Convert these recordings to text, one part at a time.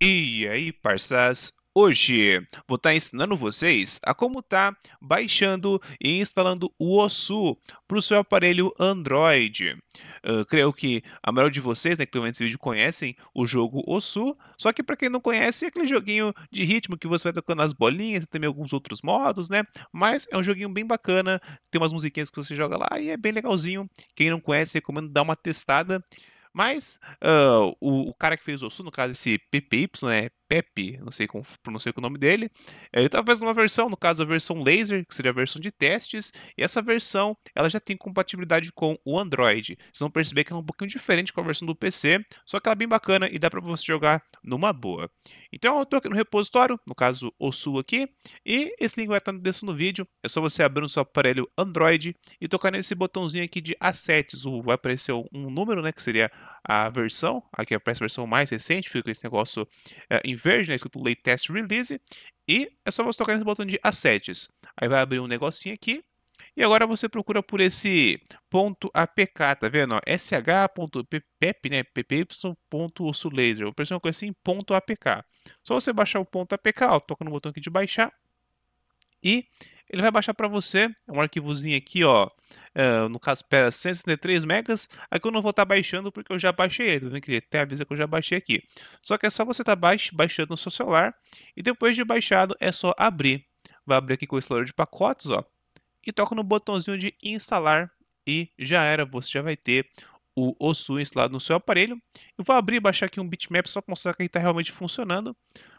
E aí, parças? Hoje vou estar tá ensinando vocês a como estar tá baixando e instalando o OSU para o seu aparelho Android. Uh, creio que a maioria de vocês né, que estão vendo esse vídeo conhecem o jogo OSU, só que para quem não conhece é aquele joguinho de ritmo que você vai tocando as bolinhas e também alguns outros modos, né? Mas é um joguinho bem bacana, tem umas musiquinhas que você joga lá e é bem legalzinho. Quem não conhece, recomendo dar uma testada. Mas uh, o, o, cara que fez o Osu, no caso esse PPY, né, Pepe, não sei como pronunciei o nome dele, eh, ele tá fazendo uma versão, no caso a versão laser, que seria a versão de testes, e essa versão ela já tem compatibilidade com o Android. Vocês vão perceber que é um pouquinho diferente com a versão do PC, só que ela é bem bacana e dá para você jogar numa boa. Então eu tô aqui no repositório, no caso Osu aqui, e esse link vai estar no descrição do vídeo, é só você abrir no seu aparelho Android e tocar nesse botãozinho aqui de assets, vai aparecer um número, né, que seria a versão, aqui aparece a versão mais recente, fica com esse negócio é, em verde, né, escrito Latest Release, e é só você tocar nesse botão de Assets. Aí vai abrir um negocinho aqui, e agora você procura por esse ponto .apk, tá vendo? sh.pp, né? laser o pessoal coisa assim, ponto .apk. Só você baixar o ponto .apk, ó, toca no botão aqui de baixar, e ele vai baixar para você um arquivozinho aqui, ó, eh, no caso pera 173 megas, aqui eu não vou estar tá baixando porque eu já baixei ele, vem né, que até avisa que eu já baixei aqui. Só que é só você estar tá baixando no seu celular e depois de baixado é só abrir. Vai abrir aqui com o instalador de pacotes, ó, e toca no botãozinho de instalar e já era, você já vai ter o OSU instalado no seu aparelho. Eu vou abrir e baixar aqui um bitmap só para mostrar que ele está realmente funcionando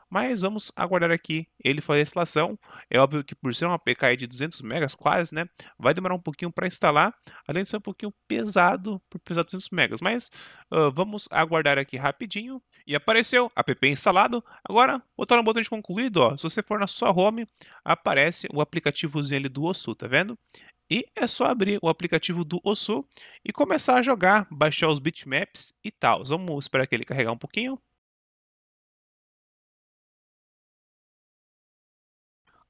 mas vamos aguardar aqui ele fazer a instalação. É óbvio que por ser uma APK de 200 megas quase, né, vai demorar um pouquinho para instalar, além de ser um pouquinho pesado por pesar 200 megas, mas uh, vamos aguardar aqui rapidinho. E apareceu app instalado. Agora, botar no é botão de concluído, ó. Se você for na sua home, aparece o aplicativozinho ali do Osu, tá vendo? E é só abrir o aplicativo do Osu e começar a jogar, baixar os bitmaps e tal. Vamos esperar que ele carregar um pouquinho.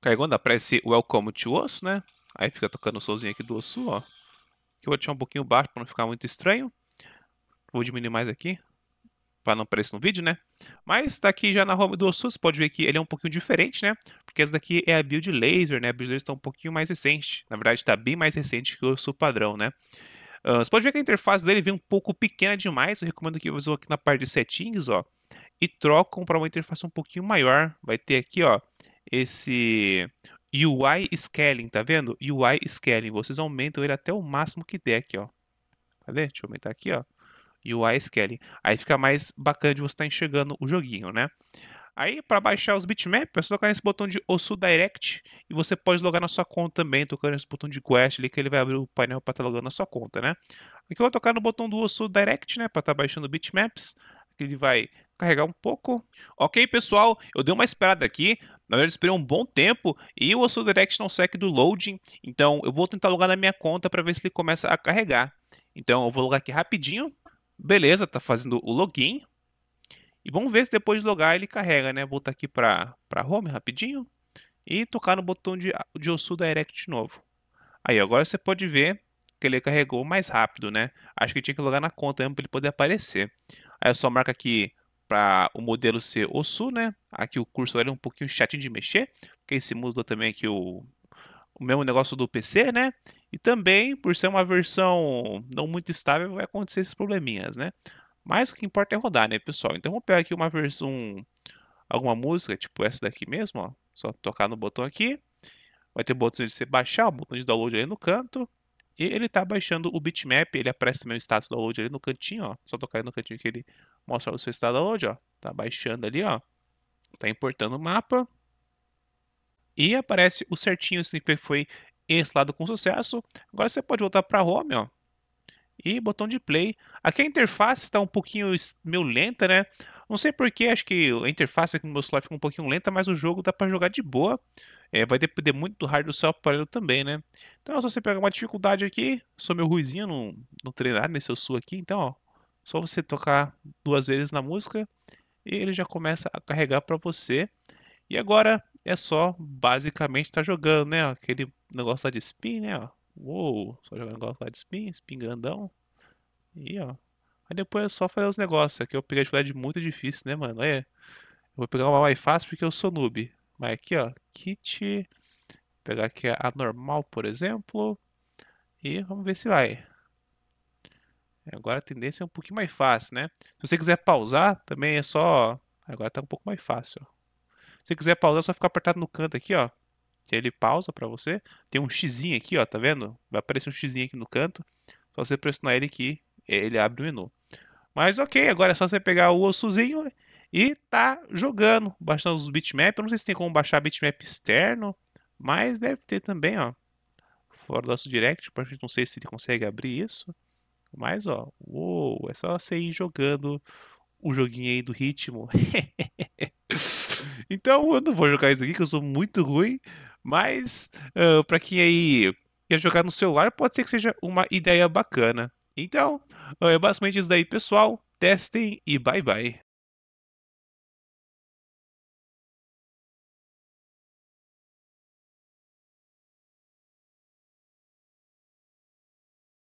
carregando, aparece Welcome to Us, né? Aí fica tocando o solzinho aqui do osso, ó. Que eu vou deixar um pouquinho baixo para não ficar muito estranho. Vou diminuir mais aqui, para não aparecer no vídeo, né? Mas tá aqui já na home do osso você pode ver que ele é um pouquinho diferente, né? Porque essa daqui é a build laser, né? A build laser está um pouquinho mais recente. Na verdade, está bem mais recente que o osso padrão, né? Uh, você pode ver que a interface dele vem um pouco pequena demais. Eu recomendo que você vá aqui na parte de settings, ó. E trocam para uma interface um pouquinho maior. Vai ter aqui, ó esse UI Scaling, tá vendo? UI Scaling, vocês aumentam ele até o máximo que der aqui, ó. Cadê? Deixa eu aumentar aqui, ó. UI Scaling. Aí fica mais bacana de você estar tá enxergando o joguinho, né? Aí, para baixar os bitmaps, é só tocar nesse botão de Osu Direct e você pode logar na sua conta também, tocando nesse botão de Quest ali, que ele vai abrir o painel para estar tá logando na sua conta, né? Aqui eu vou tocar no botão do Osu Direct, né, para estar tá baixando bitmaps. Aqui ele vai carregar um pouco. Ok, pessoal, eu dei uma esperada aqui. Na verdade, esperei um bom tempo e o seu Direct não segue do loading. Então, eu vou tentar logar na minha conta para ver se ele começa a carregar. Então, eu vou logar aqui rapidinho. Beleza, tá fazendo o login. E vamos ver se depois de logar ele carrega, né? Vou voltar aqui para home rapidinho e tocar no botão de, de Osu Direct de novo. Aí, agora você pode ver que ele carregou mais rápido, né? Acho que tinha que logar na conta mesmo para ele poder aparecer. Aí eu só marco aqui para o modelo ser OSU, né? Aqui o curso era um pouquinho chatinho de mexer, porque se mudou também aqui o, o mesmo negócio do PC, né? E também, por ser uma versão não muito estável, vai acontecer esses probleminhas, né? Mas o que importa é rodar, né, pessoal? Então vamos pegar aqui uma versão, um, alguma música, tipo essa daqui mesmo, ó. Só tocar no botão aqui. Vai ter botão de você baixar, o botão de download aí no canto. E ele está baixando o bitmap, ele aparece também o status download ali no cantinho, ó. Só tocar no cantinho que ele mostra o seu status download, ó. Tá baixando ali, ó. Tá importando o mapa. E aparece o certinho o Sniper foi instalado com sucesso. Agora você pode voltar para home, ó e botão de play. Aqui a interface está um pouquinho meio lenta, né? Não sei porquê, acho que a interface aqui no meu celular fica um pouquinho lenta, mas o jogo dá para jogar de boa. É, vai depender muito do hardware do seu aparelho também, né? Então, se você pegar uma dificuldade aqui, sou meu ruizinho, não, não treinado nesse eu sou aqui, então, ó, só você tocar duas vezes na música e ele já começa a carregar para você. E agora é só basicamente estar tá jogando, né? aquele negócio de spin, né? Ó. Uou, só jogar um negócio lá de spin, spin grandão. E ó. Aí depois é só fazer os negócios. Aqui eu peguei de dificuldade muito difícil, né, mano? Aí, eu vou pegar uma mais fácil porque eu sou noob. Mas aqui, ó, kit. Vou pegar aqui a normal, por exemplo. E vamos ver se vai. É, agora a tendência é um pouquinho mais fácil, né? Se você quiser pausar, também é só. Agora tá um pouco mais fácil, ó. Se você quiser pausar, é só ficar apertado no canto aqui, ó ele pausa para você. Tem um xizinho aqui, ó, tá vendo? Vai aparecer um xizinho aqui no canto. Só você pressionar ele aqui, ele abre o menu. Mas ok, agora é só você pegar o ossozinho e tá jogando, baixando os bitmap. Eu não sei se tem como baixar bitmap externo, mas deve ter também, ó. Fora do nosso direct, não sei se ele consegue abrir isso. Mas, ó, uou, é só você ir jogando o joguinho aí do ritmo. então eu não vou jogar isso aqui, que eu sou muito ruim. Mas, uh, para quem aí quer jogar no celular, pode ser que seja uma ideia bacana. Então, é basicamente isso daí, pessoal. Testem e bye bye.